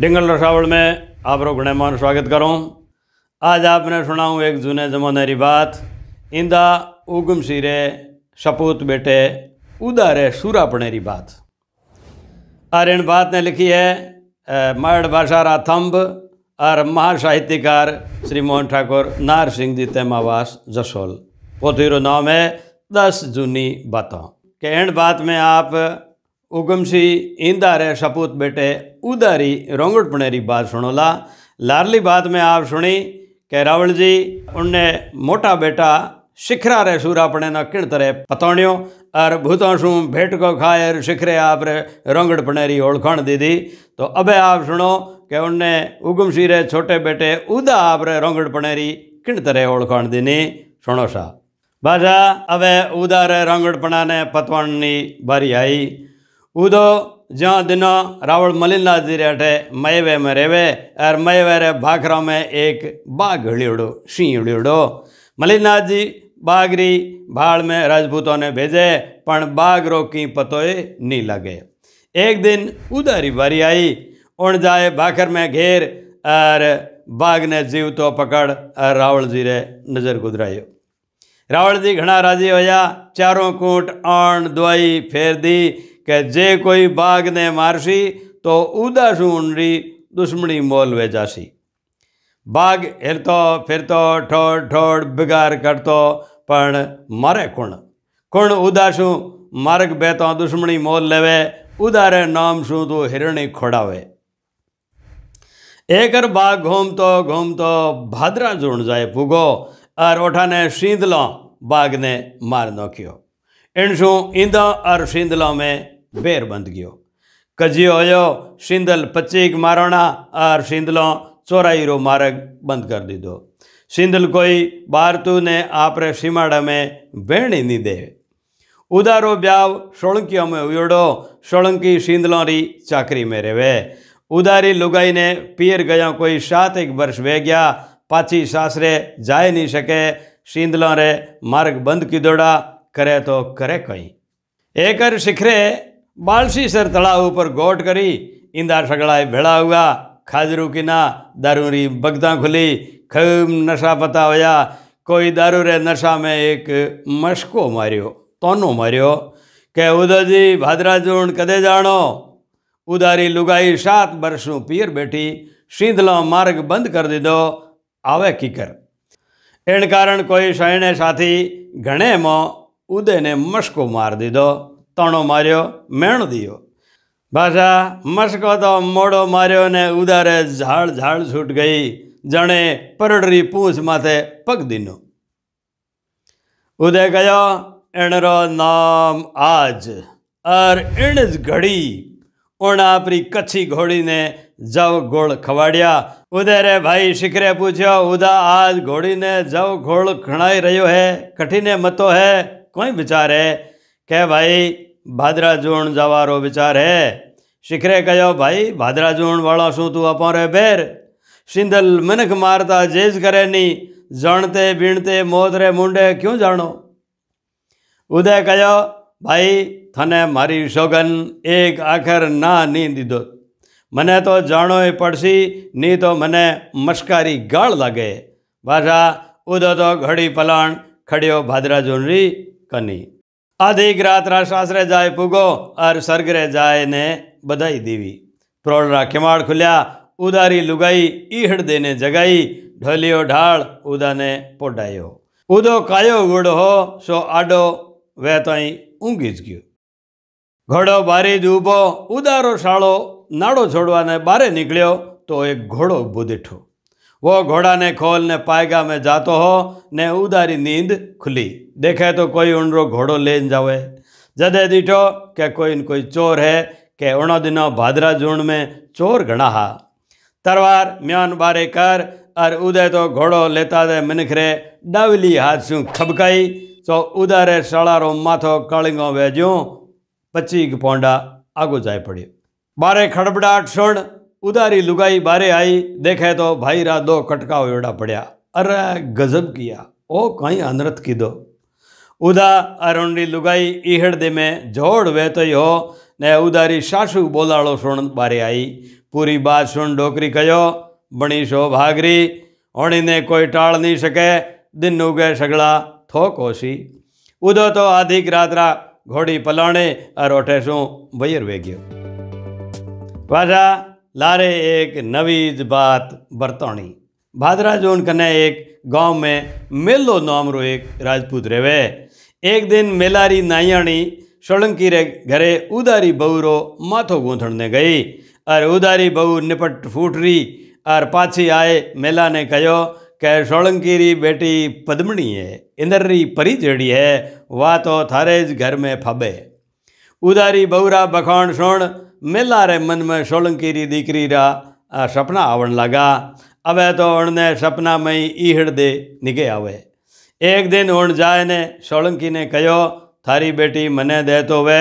डिंगल रसावल में आप घणेमान स्वागत करो आज आपने मैं सुनाऊँ एक जूने जमाने री बात इंदा उगम सिरे सपूत बेटे उदारे सूरापणे री बात आर्यन बात ने लिखी है मराठ भाषा रा थम्ब और महासाहित्यकार श्री मोहन ठाकुर नार सिंह जी तेमावास जसोल पोथी नाम है दस जूनी बातों के एंड बात में आप उगमसी ईंदा रे सपूत बेटे उदारी रोंगटपणे री बात सुनोला लारली बात में आप सुनी के रावल जी उनने मोटा बेटा शिखरा रे सूरापणे ना किण तरह पतौण्यो और भूतों शू भेट को खाए और शिखरे आप रे रोंगटपणे री ओळखाण दीदी तो अबे आप सुनो कि उनने उगमसी रे छोटे बेटे उदा आप रे रोंगटपणे री किण तरह ओळखाण दीनी सुनो सा बाजा अवे उदा रे रोंगड़पणा ने पतवाणनी बारी आई उदो जहाँ दिनों रावण मलिनला जी रेठे मयवे में रेवे और मयवे रे भाखरा में एक बाघ हिड़ियोड़ो सिंह हिड़ियोड़ो मलिननाथ जी बागरी भाड़ में राजपूतों ने भेजे पण बाघ रो की पतोए नहीं लगे एक दिन उधारी बारी आई उन जाए भाखर में घेर और बाघ ने जीव तो पकड़ और रावण जी रे नजर गुजरायो रावण जी घना राजी होया चारों कूट आण दुआई फेर दी કે જે કોઈ બાઘને મારશી તો ઉદાસ ઊંડી દુશ્મની મોલ વેચાશી બાઘ હેરતો ફેરતો ઠોડ ઠોડ બિગાર કરતો પણ મરે કોણ કોણ ઉદાસું માર્ગ બેતો દુશ્મની મોલ લેવે ઉદારે નામ શું તું હિરણી ખોડાવે એકર બાઘ ઘૂમતો ઘૂમતો ભાદરા જોણ જાય ભૂગો અર ઓઠાને શીંધલો બાઘને માર નાખ્યો इन शो ईंदा और में बेर बंद गयो कजी होयो शिंदल पच्चीक मारोना अर शिंदलो चौराई रो मार्ग बंद कर दीदो शिंदल कोई बारतू ने आप सीमाड़ा में भेण नहीं दे उदारो ब्याव सोलंकियों में उड़ो सोलंकी शिंदलों री चाकरी में रेवे उदारी लुगाई ने पियर गया कोई सात एक वर्ष वे गया पाची सासरे जाए नहीं सके शिंदलों रे मार्ग बंद की दौड़ा કરે તો કરે કંઈ એકર શિખરે બાલસીસર તળાવ ઉપર ગોટ કરી ઈંદા સગળાએ ભેળા હુઆ ખાજરૂ કિના દારૂરી બગતા ખુલી ખૂબ નશા પતા હોયા કોઈ દારૂ રે નશા મેં એક મસ્કો માર્યો તોનો માર્યો કે ઉદજી ભાદરાજૂણ કદે જાણો ઉદારી લુગાઈ સાત વર્ષનું પિયર બેઠી શીંધલો માર્ગ બંધ કરી દીધો આવે કિકર એણ કારણ કોઈ શયણે સાથી ઘણેમાં ઉદયને મસ્કો માર દીધો તણો માર્યો મેણ દીયો ભાષા મસ્કો તો મોડો માર્યો ને ઉદારે ઝાડ ઝાડ છૂટ ગઈ જણે પરડરી પૂંછ માથે પગ દીનો ઉદય ગયો એણરો નામ આજ અર એણ જ ઘડી ઓણ આપરી કચ્છી ઘોડીને જવ ગોળ ખવાડ્યા ઉદયરે ભાઈ શિખરે પૂછ્યો ઉદા આજ ઘોડીને જવ ઘોળ ખણાઈ રહ્યો હે કઠીને મતો હે કોઈ વિચાર હે કે ભાઈ ભાદરાજૂણ જવારો વિચાર હે શિખરે કહ્યો ભાઈ ભાદરાજૂણવાળો શું તું અપોરે ભેર સિંધલ મનખ મારતા જે જ કરે નહીં જણતે બીણતે મોદરે મુંડે ક્યું જાણો ઉદય કહ્યો ભાઈ થને મારી સોગન એક આખર ના નહીં દીધો મને તો જાણોય પડશી નહીં તો મને મશ્કારી ગાળ લાગે ભાષા ઉદો તો ઘડી પલાણ ખડ્યો ભાદરાજોનરી કની અધિક રાત્રા સાસરે જાય પૂગો અર સર્ગરે જાય ને બધાઈ દેવી પ્રોળરા ખેમાળ ખુલ્યા ઉદારી લુગાઈ ઈહડ દેને જગાઈ ઢોલિયો ઢાળ ઉદાને પોડાયો ઉદો કાયો ગુડ હો સો આડો વેતાઈ ઊંઘી જ ગયો ઘોડો બારી જ ઊભો ઉદારો શાળો નાડો છોડવાને બારે નીકળ્યો તો એક ઘોડો ઊભો દેઠો वो घोड़ा ने खोल ने पाएगा मैं जातो हो ने उदारी नींद खुली देखे तो कोई उनरो घोड़ो ले जावे जदे दीठो के कोई न कोई चोर है के उणो दिनों भादरा जूण में चोर घना हा तरवार म्यान बारे कर और उदय तो घोड़ो लेता दे मिनखरे रे डावली हाथ सू खबकाई तो उदारे सड़ारो माथो कलिंगो वेजू पच्ची पौंडा आगू जाए पड़ियो बारे खड़बड़ाहट सुण उधारी लुगाई बारे आई देखे तो भाई रा दो कटका वेड़ा पड़ा अरे गजब किया ओ कहीं अनरथ की दो उदा अरुणी लुगाई ईहड़दे में जोड़ वे तो हो ने उदारी सासू बोलाड़ो सुन बारे आई पूरी बात सुन डोकरी कहो बनी शो भागरी होनी ने कोई टाल नहीं सके दिन उगे सगड़ा थो कोसी उदो तो आधी रात्रा घोड़ी पलाणे अरोठे शू सू बयर वे गयो पाछा लारे एक नवीज बात बरतौणी भादरा जोन कने एक गांव में मेलो नाम रो एक राजपूत रेवे एक दिन मेलारी नायाणी सोलंकी रे घरे उदारी बहू रो माथो गूंथण गई अरे उदारी बहू निपट फूट रही और पाछी आए मेला ने कहो કે સોળંકીરી બેટી પદ્મણી હે ઇન્દરરી પરી જેડી હે વા તો થારે જ ઘર મેં ફાબે ઉદારી બહુરા બખાણ સોણ મેલા રે મનમાં સોલંકીરી દીકરીરા સપના આવણ લાગા હવે તો ઓણને સપનામાં ઈહળ દે નીકળે આવે એક દિન ઓણ જાય ને સોલંકીને કહ્યો થારી બેટી મને દે તો વે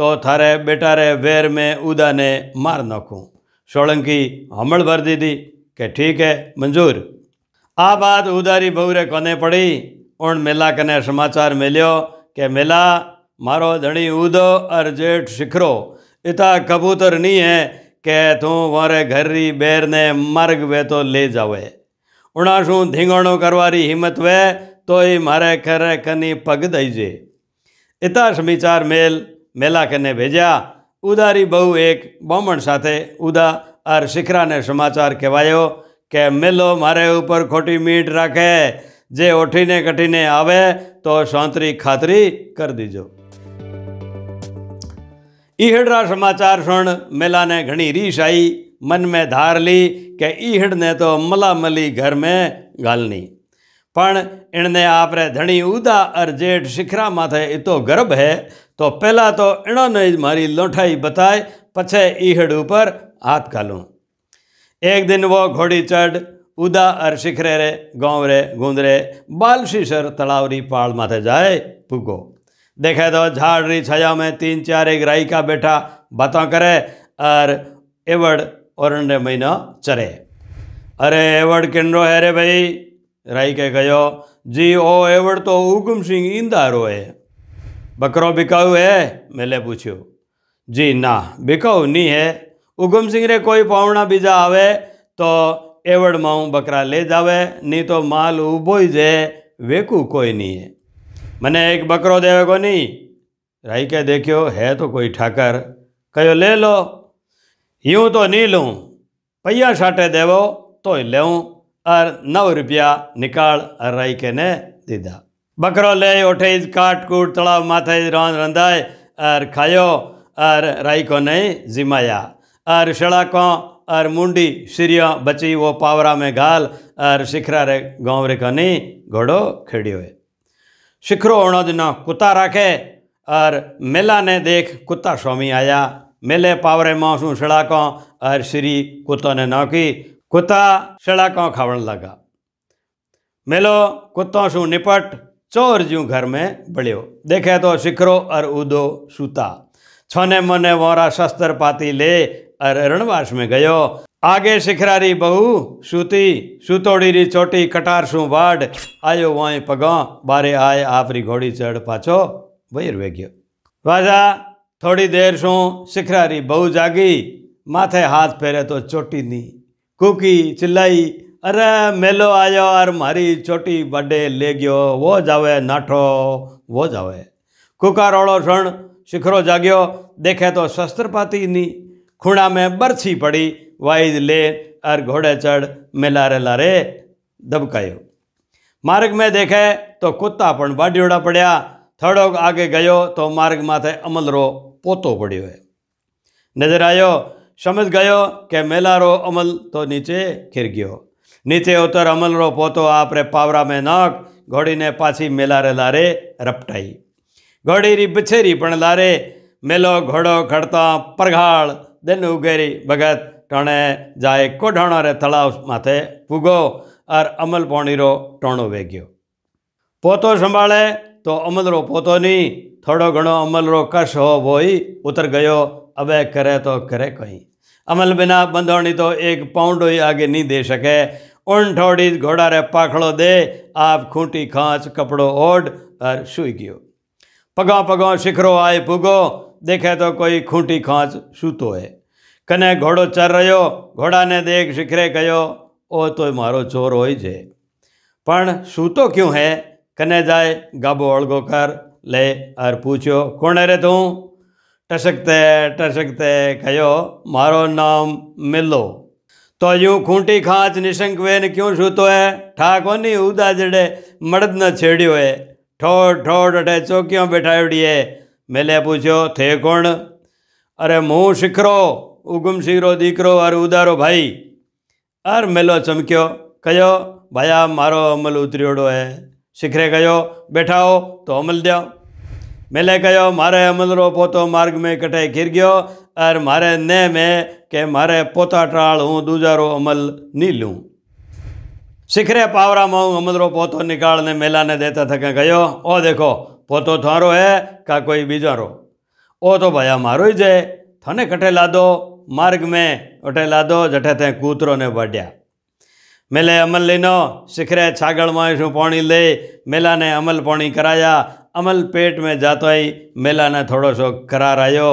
તો થારે બેટા રે વેર મેં ઉદાને માર નાખું સોલંકી હમળ ભર દીધી કે ઠીક હે મંજૂર આ વાત ઉદારી બહુરે કોને પડી ઓણ મેલા કને સમાચાર મેલ્યો કે મેલા મારો ધણી ઉદો અર જેઠ શિખરો इता कबूतर नहीं है કે તું મારે ઘરની બેરને માર્ગ વેતો લે જાવે ઉણા શું ધીંગણો કરવાની હિંમત વે તો એ મારે ખરેખરની પગ દઈજે એતા સમિચાર મેલ મેલા કને ભેજ્યા ઉદારી બહુ એક બમણ સાથે ઉદા અર શિખરાને સમાચાર કહેવાયો કે મેલો મારે ઉપર ખોટી મીટ રાખે જે ઓઠીને કઠીને આવે તો સાંતરી ખાતરી કરી દીજો ईहड़ा समाचार सुन मेला ने घनी रीस आई मन में धार ली के ईहड़ ने तो मला मली घर में घालनी पण इणने आप रे धनी उदा अर जेठ शिखरा माथे इतो गर्भ है तो पहला तो इन्होंने मारी लोठाई बताए पछे ईहड़ ऊपर हाथ घालूँ एक दिन वो घोड़ी चढ़ उदा अर शिखरे रे गाँव गूंदरे गूंद बालशीसर तलावरी पाड़ माथे जाए पुगो देखे तो झाड़ रही छाया में तीन चार एक राई का बेटा बातों करे और एवड़ औरण्य महीना चरे अरे एवड़ किन्नो है रे भाई राई के गयो जी ओ एवड़ तो उगम सिंह ईंदारो है बकरो बिकाऊ है मैले पूछू जी ना बिकाऊ नहीं है उगम सिंह रे कोई पावना बीजा आवे तो एवड़ माऊ बकरा ले जावे नहीं तो माल उबो ही जे वेकू कोई नहीं है મને એક બકરો દેવે કોની રાઈકે देखियो है तो कोई ठाकर कहो ले लो यूं तो नहीं लूँ पैया छाटे देवो तो ले और नौ रुपया निकाल और राई के ने दीदा बकरो ले उठे काट कूट तलाव माथे रौन रंधाए और खायो और राई को नहीं जिमाया और सड़कों और मुंडी सिरियों बची वो पावरा में घाल और शिखरा रे गाँव को नहीं घोड़ो खेड़ियो है શિખરો दिना कुत्ता राखे और मेला ने देख कुत्ता स्वामी आया मेले पावरे मासूम सड़ाकों और श्री कुत्तों ने नौकी कुत्ता सड़ाकों खावण लगा मेलो कुत्तों शू निपट चोर जू घर में बढ़ियो देखे तो शिखरो और उदो सूता छोने मोने वोरा शस्त्र पाती ले और रणवास में गयो आगे सिखरारी बहू सूती सूतोड़ी री चोटी कटार सू वाड आयो वाई पगा बारे आए आपरी घोड़ी चढ़ पाछो वहीर वे गयो राजा थोड़ी देर सू सिखरारी बहू जागी माथे हाथ फेरे तो चोटी नी कूकी चिल्लाई अरे मेलो आयो और मारी चोटी बड़े ले गयो वो जावे नाठो वो जावे कुकारोड़ो क्षण शिखरो जाग्यो देखे तो शस्त्रपाती नी खूणा में बरछी पड़ी वाइज ले और घोड़े चढ़ मिलारे लारे दबकायो मार्ग में देखे तो कुत्ता पण बाड्योड़ा पड़ा थोड़ो आगे गयो तो मार्ग माथे अमलरो पोतो पड़ो है नजर आयो समझ गयो कि मेलारो अमल तो नीचे खिर गयो नीचे उतर अमलरो पोतो आप पावरा में नाक घोड़ी ने पाછી मेलारे लारे रपटाई घोड़ी રી બછેરી પણ લારે મેલો ઘોડો ખડતા પરઘાળ દેન ઉગેરી ભગત ટણે જા એકો ઢણો રે તળાવ માથે પૂગો અર અમલ પોણીરો ટોણો વેગ્યો પોતો સંભાળે તો અમલરો પોતો નહીં થોડો ઘણો અમલરો કશ હો ભોઈ ઉતર ગયો અબે કરે તો કરે કંઈ અમલ બિના બંધોણી તો એક પાઉન્ડોય આગે નહીં દે શકે ઓણઠોડી ઘોડા રે પાખળો દે આપ ખૂંટી ખાંચ કપડો ઓઢ અર સૂઈ ગયો પગો પગો શિખરો આય ભૂગો દેખે તો કોઈ ખૂંટી ખાંચ સૂતો હોય કને ઘોડો ચર રહ્યો ઘોડાને દેખ શિખરે કયો ઓ તોય મારો ચોર હોય છે પણ સૂતો ક્યું હે કને જાય ગાબો અળગો કર લે અર પૂછ્યો કોણ રે તું ટસકતે ટસકતે કયો મારો નામ મિલ્લો તો यूं ખૂંટી ખાંચ નિશંક વેન ક્યું સૂતો હે ઠાકોની ઉદા જડે મડદ ન છેડ્યો હે ઠોડ ઠોડ અઠે ચોકીઓ બેઠાવડીએ મેલે પૂછ્યો થે કોણ અરે હું શિખરો ઉગમશીરો દીકરો અર ઉદારો ભાઈ અર મેલો ચમક્યો કયો ભાયા મારો અમલ ઉતર્યોડો હે શિખરે કયો બેઠાઓ તો અમલ દો મેલે કયો મારે અમલરો પોતો માર્ગ મેં કટાઈ ઘીર ગયો અર મારે ને મેં કે મારે પોતા ટાળ હું દૂજારો અમલ નહીં લઉં શિખરે પાવરામાં હું અમલરો પોતો નિકાળને મેલાને દેતા થકે ગયો ઓ દેખો પોતો થારો હે કા કોઈ બીજારો ઓ તો ભાયા મારો જ હે થને કટે લાદો માર્ગ મેં ઓઠેલાદો જઠે તે કૂતરોને વઢ્યા મેલે અમલ લીનો શિખરે છાગળમાં શું પાણી લે મેલાને અમલ પાણી કરાયા અમલ પેટ મેં જાતોય મેલાને થોડો સો કરાર આવ્યો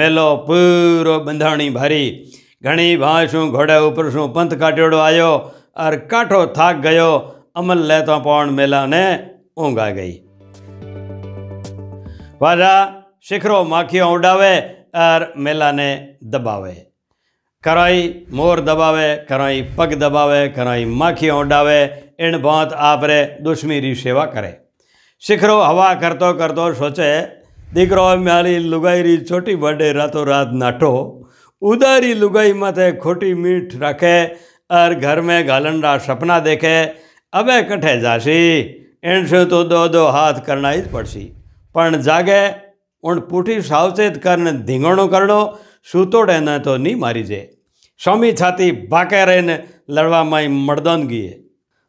મેલો પૂરો બંધાણી ભારી ઘણી ભાં શું ઘોડા ઉપર શું પંથ કાટ્યોડો આવ્યો અર કાંઠો થાક ગયો અમલ લેતો પણ મેલાને ઊંઘ આ ગઈ વાજા શિખરો માખીઓ ઉડાવે और मेलाने दबावे कराई मोर दबावे कराई पग दबावे कराई माखियाँ उड़ावे इन बहुत आप रे दुश्मी री सेवा करे शिखरो हवा करतो करतो सोचे દીકરો મારી લુગાઈ રી ચોટી બડે રાતોરાત નાટો ઉદારી લુગાઈ માથે ખોટી મીઠ રાખે અર ઘર મેં ગાલંડા સપના દેખે હવે કઠે જાશી એણ શું તો દો દો હાથ કરનાઈ જ પડશી પણ જાગે ઓણ પૂઠી સાવચેત કરને ધીંગણો કરડો સૂતોડે ન તો નહીં મારી જે સ્વામી છાતી ભાકે રહીને લડવામાં મર્દનગીએ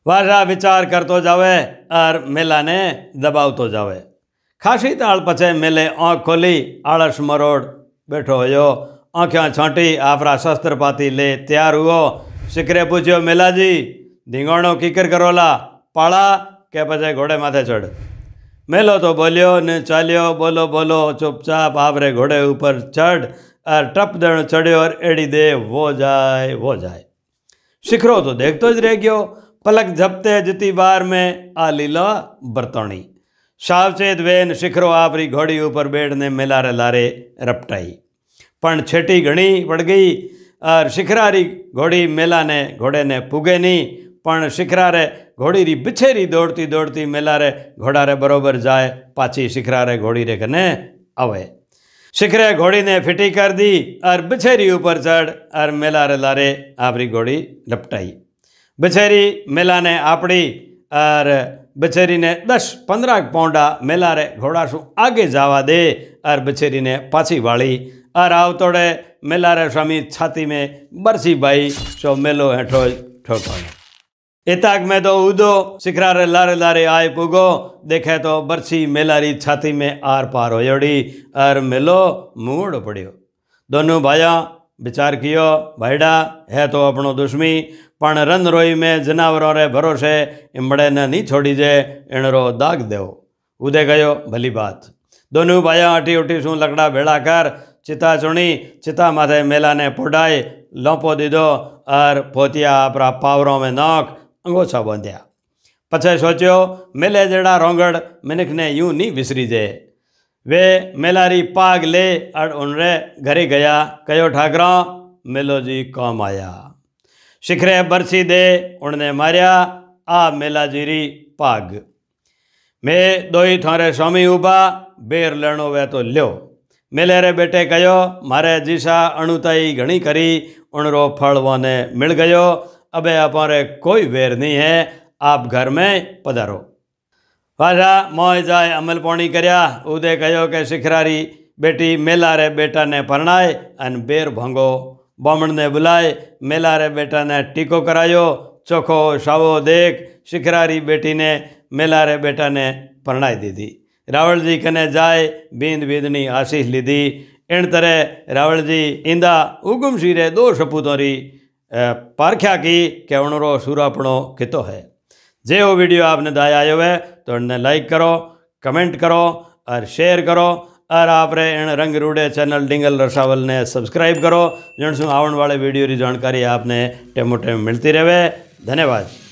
વાજા વિચાર કરતો જાવે અર મેલાને દબાવતો જાવે ખાસી તાળ પછે મેલે આંખ ખોલી આળસ મરોડ બેઠો હોયો આંખ્યા છાંટી આપણા શસ્ત્રપાતી લે તૈયાર હુઓ શિખરે પૂછ્યો મેલાજી ધીંગણો કીકર કરોલા પાળા કે પછી ઘોડે માથે ચડ મેલો તો બોલ્યો ને ચાલ્યો બોલો બોલો ચૂપચાપ આવરે ઘોડે ઉપર ચઢ આર ટપદણ ચડ્યો એડી દે વો જાય વો જાય શિખરો તો દેખતો જ રહી ગયો પલક ઝપતે જતી બાર મેં આ લીલા બર્તણી સાવચેત વેન શિખરો આપરી ઘોડી ઉપર બેડને મેલારે લારે રપટાઈ પણ છેટી ઘણી વળગઈ શિખરારી ઘોડી મેલાને ઘોડેને પૂગે નહીં પણ શિખરારે ઘોડી રી બિછેરી દોડતી દોડતી મેલારે ઘોડારે બરોબર જાય પાછી શિખરારે ઘોડી રે કને આવે શિખરે ઘોડીને ફીટી કરી દી અર બિછેરી ઉપર ચડ અર મેલારે લારે આપણી ઘોડી લપટાઈ બિછેરી મેલાને આપણી અર બછેરીને દસ પંદરાક પોંડા મેલારે ઘોડાશું આગે જવા દે અર બછેરીને પાછી વાળી અર આવતોડે મેલારે સ્વામી છાતી મેં બરસી ભાઈ સો મેલો હેઠો ઠોકાણો इताक में तो उदो सिखरारे लारे लारे आए पुगो देखे तो बरसी मेलारी छाती में आर पार हो जोड़ी अर मिलो मूड पड़ियो दोनों भाया विचार कियो भाईडा है तो अपनो दुश्मी पण रन रोई में जनावरों रे भरोसे इमड़े ने नहीं छोड़ी जे इणरो दाग देव उदे गयो भली बात दोनों भाया अटी उठी शू लकड़ा भेड़ा कर चिता चुनी चिता माथे मेला ने पोडाई लौपो दीदो और पोतिया अपरा पावरों में नाक અંગોછા બાંધ્યા પછી સોચ્યો મેલે જડા રોંગડ મિનખને यूं નહીં વિસરી જાય वे मेलारी पाग ले और उनरे घरे गया कयो ठाकरा मेलो जी काम आया शिखरे बरसी दे उनने मारिया आ मेला जीरी पाग मैं दोई थारे स्वामी उबा बेर लेणो वे तो ल्यो मेले रे बेटे कयो मारे जीसा अणुताई घणी करी उनरो फल वने मिल गयो अब अपारे कोई वेर नहीं है आप घर में पधारो પાછા મોય જાય અમલપોણી કર્યા ઉદે કહ્યો કે શિખરારી બેટી મેલારે બેટાને પરણાય અને બેર ભંગો બામણને બોલાય મેલારે બેટાને ટીકો કરાયો ચોખ્ખો શાવો દેખ શિખરારી બેટીને મેલારે બેટાને પરણાઈ દીધી રાવળજી કને જાય બીંદ બીંદની આશીષ લીધી એણતરે રાવળજી ઈંદા ઉગમશીરે દો સપૂતોરી परख्या की કે અણરો સુરાપણો कितो है જે वो वीडियो आपने દયા આયો હે તો એને લાઈક કરો કમેન્ટ કરો ઓર શેર કરો और आप रे इन रंग रूड़े चैनल डिंगल रसावल ने सब्सक्राइब करो जन सु आवन वाले वीडियो की जानकारी आपने टेमो टेम मिलती रहे धन्यवाद